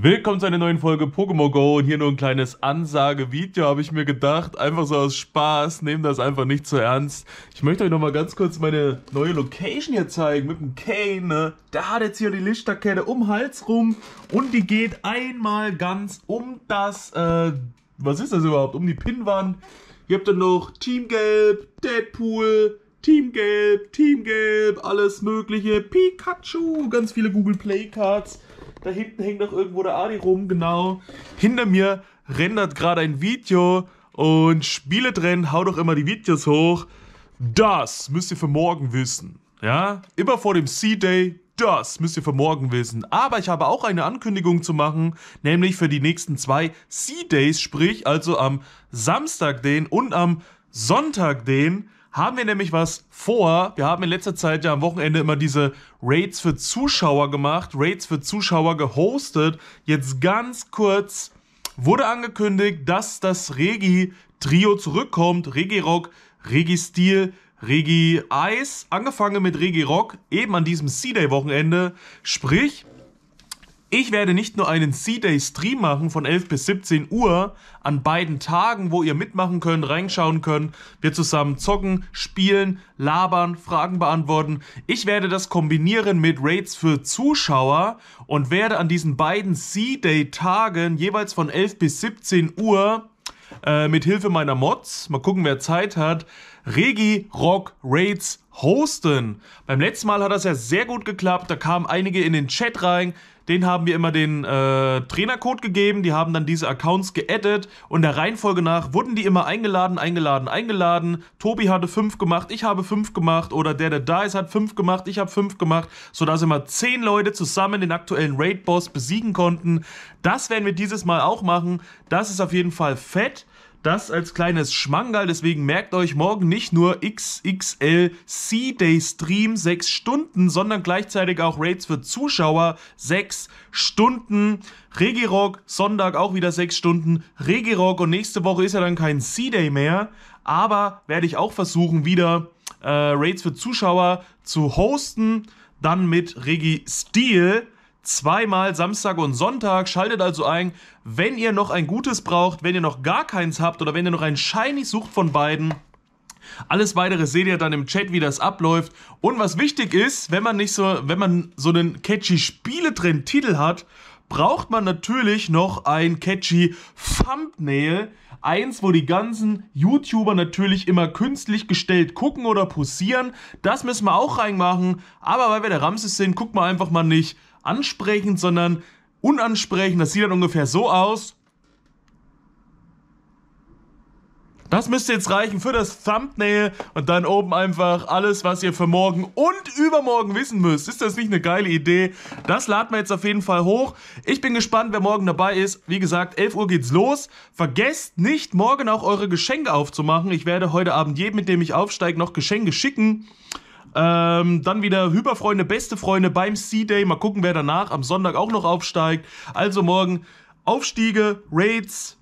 Willkommen zu einer neuen Folge Pokémon Go und hier nur ein kleines Ansagevideo habe ich mir gedacht, einfach so aus Spaß, nehmt das einfach nicht zu so ernst. Ich möchte euch nochmal ganz kurz meine neue Location hier zeigen mit dem Kane, ne? Da hat jetzt hier die Lichterkette um den Hals rum und die geht einmal ganz um das, äh, was ist das überhaupt, um die Pinnwand. Ihr habt dann noch Team Gelb, Deadpool, Team Gelb, Team Gelb, alles mögliche, Pikachu, ganz viele Google Play Cards. Da hinten hängt noch irgendwo der Adi rum, genau. Hinter mir rendert gerade ein Video und Spiele drin, hau doch immer die Videos hoch. Das müsst ihr für morgen wissen. Ja? Immer vor dem C-Day, das müsst ihr für morgen wissen. Aber ich habe auch eine Ankündigung zu machen, nämlich für die nächsten zwei C-Days, sprich also am Samstag den und am Sonntag den haben wir nämlich was vor. Wir haben in letzter Zeit ja am Wochenende immer diese Raids für Zuschauer gemacht, Raids für Zuschauer gehostet. Jetzt ganz kurz wurde angekündigt, dass das Regi-Trio zurückkommt. Regi-Rock, Regi-Stil, Regi-Eis. Angefangen mit Regi-Rock, eben an diesem C-Day-Wochenende. Sprich, ich werde nicht nur einen C-Day-Stream machen von 11 bis 17 Uhr an beiden Tagen, wo ihr mitmachen könnt, reinschauen könnt, wir zusammen zocken, spielen, labern, Fragen beantworten. Ich werde das kombinieren mit Raids für Zuschauer und werde an diesen beiden C-Day-Tagen jeweils von 11 bis 17 Uhr äh, mit Hilfe meiner Mods, mal gucken, wer Zeit hat, Regi Rock Raids hosten. Beim letzten Mal hat das ja sehr gut geklappt. Da kamen einige in den Chat rein. Den haben wir immer den äh, Trainercode gegeben. Die haben dann diese Accounts geaddet. Und der Reihenfolge nach wurden die immer eingeladen, eingeladen, eingeladen. Tobi hatte fünf gemacht, ich habe fünf gemacht. Oder der, der da ist, hat fünf gemacht, ich habe fünf gemacht. Sodass immer zehn Leute zusammen den aktuellen Raid-Boss besiegen konnten. Das werden wir dieses Mal auch machen. Das ist auf jeden Fall fett. Das als kleines Schmangal, deswegen merkt euch morgen nicht nur XXL C-Day Stream 6 Stunden, sondern gleichzeitig auch Raids für Zuschauer 6 Stunden. Regirock, Sonntag auch wieder 6 Stunden. Regirock und nächste Woche ist ja dann kein C-Day mehr, aber werde ich auch versuchen, wieder äh, Rates für Zuschauer zu hosten. Dann mit Regi Steel zweimal Samstag und Sonntag. Schaltet also ein, wenn ihr noch ein gutes braucht, wenn ihr noch gar keins habt oder wenn ihr noch ein Shiny sucht von beiden. Alles weitere seht ihr dann im Chat, wie das abläuft. Und was wichtig ist, wenn man nicht so, wenn man so einen catchy Spieletrend-Titel hat, braucht man natürlich noch ein catchy Thumbnail. Eins, wo die ganzen YouTuber natürlich immer künstlich gestellt gucken oder posieren. Das müssen wir auch reinmachen. Aber weil wir der Ramses sind, guckt man einfach mal nicht ansprechend, sondern unansprechend. Das sieht dann ungefähr so aus. Das müsste jetzt reichen für das Thumbnail und dann oben einfach alles, was ihr für morgen und übermorgen wissen müsst. Ist das nicht eine geile Idee? Das laden wir jetzt auf jeden Fall hoch. Ich bin gespannt, wer morgen dabei ist. Wie gesagt, 11 Uhr geht's los. Vergesst nicht, morgen auch eure Geschenke aufzumachen. Ich werde heute Abend jedem, mit dem ich aufsteige, noch Geschenke schicken. Ähm, dann wieder Hyperfreunde, beste Freunde beim C-Day. Mal gucken, wer danach am Sonntag auch noch aufsteigt. Also morgen Aufstiege, Raids,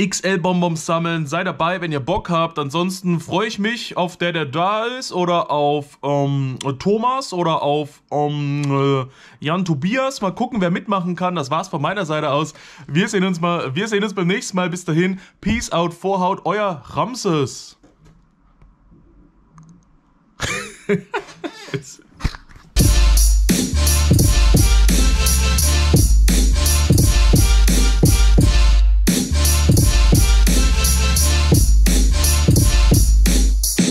XL-Bonbons sammeln. Sei dabei, wenn ihr Bock habt. Ansonsten freue ich mich auf der, der da ist oder auf ähm, Thomas oder auf ähm, äh, Jan Tobias. Mal gucken, wer mitmachen kann. Das war's von meiner Seite aus. Wir sehen uns mal, wir sehen uns beim nächsten Mal. Bis dahin, Peace out, Vorhaut, euer Ramses. it's,